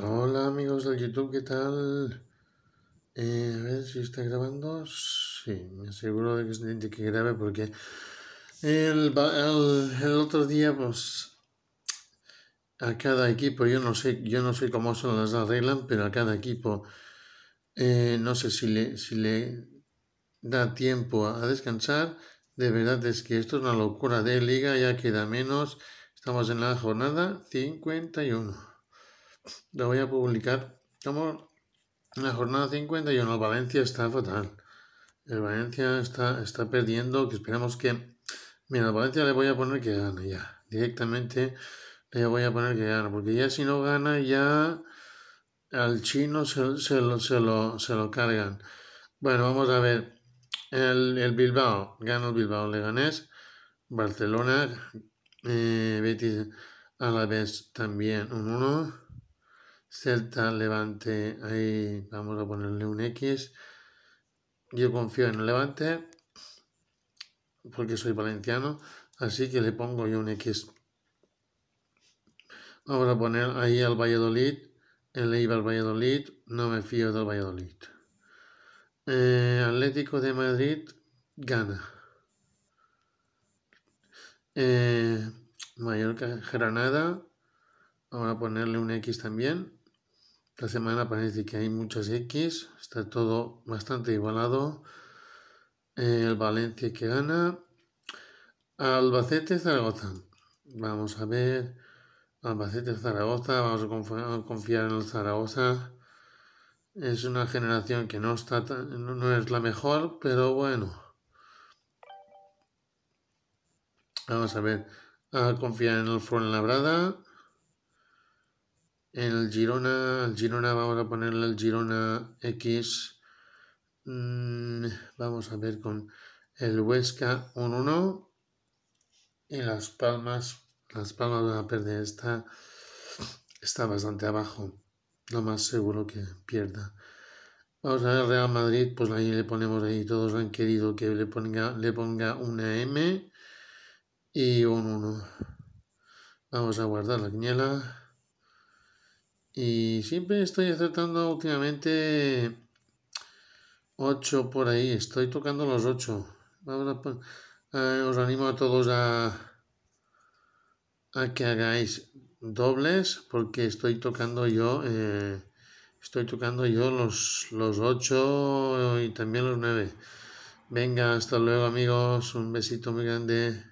Hola amigos del YouTube, ¿qué tal? Eh, a ver si está grabando. Sí, me aseguro de que, que grabe porque el, el, otro día, pues, a cada equipo, yo no sé, yo no sé cómo se las arreglan, pero a cada equipo, eh, no sé si le, si le da tiempo a, a descansar. De verdad es que esto es una locura de liga, ya queda menos. Estamos en la jornada 51 lo voy a publicar. Como en la jornada 51, Valencia está fatal. El Valencia está, está perdiendo, que esperamos que... Mira, Valencia le voy a poner que gana ya. Directamente le voy a poner que gana, porque ya si no gana, ya al chino se, se, lo, se, lo, se lo cargan. Bueno, vamos a ver. El, el, Bilbao, gana el Bilbao Leganés, Barcelona, eh, Betis a la vez también un 1. Celta, Levante, ahí vamos a ponerle un X. Yo confío en el Levante porque soy valenciano, así que le pongo yo un X. Vamos a poner ahí al Valladolid, el al Valladolid, no me fío del Valladolid. Eh, Atlético de Madrid gana. Eh, Mallorca Granada, vamos a ponerle un X también. Esta semana parece que hay muchas X, está todo bastante igualado. Eh, el Valencia que gana. Albacete Zaragoza. Vamos a ver. Albacete Zaragoza, vamos a, confiar en el Zaragoza. Es una generación que no, está tan, no, es la mejor, pero bueno. Vamos a ver. A confiar en el Fuenlabrada. El Girona, el Girona, vamos a ponerle el Girona X. Mm, vamos a ver con el Huesca un 1. Y las Palmas, las Palmas van a perder. Está, está bastante abajo. Lo más seguro que pierda. Vamos a ver Real Madrid, pues ahí le ponemos ahí, todos han querido que le ponga, le ponga una M y un 1. Vamos a guardar la quiniela. Y siempre estoy acertando últimamente 8 por ahí. Estoy tocando los 8. Pues, eh, os animo a todos a, a que hagáis dobles porque estoy tocando yo eh, estoy tocando yo los, los 8 y también los 9. Venga, hasta luego amigos. Un besito muy grande.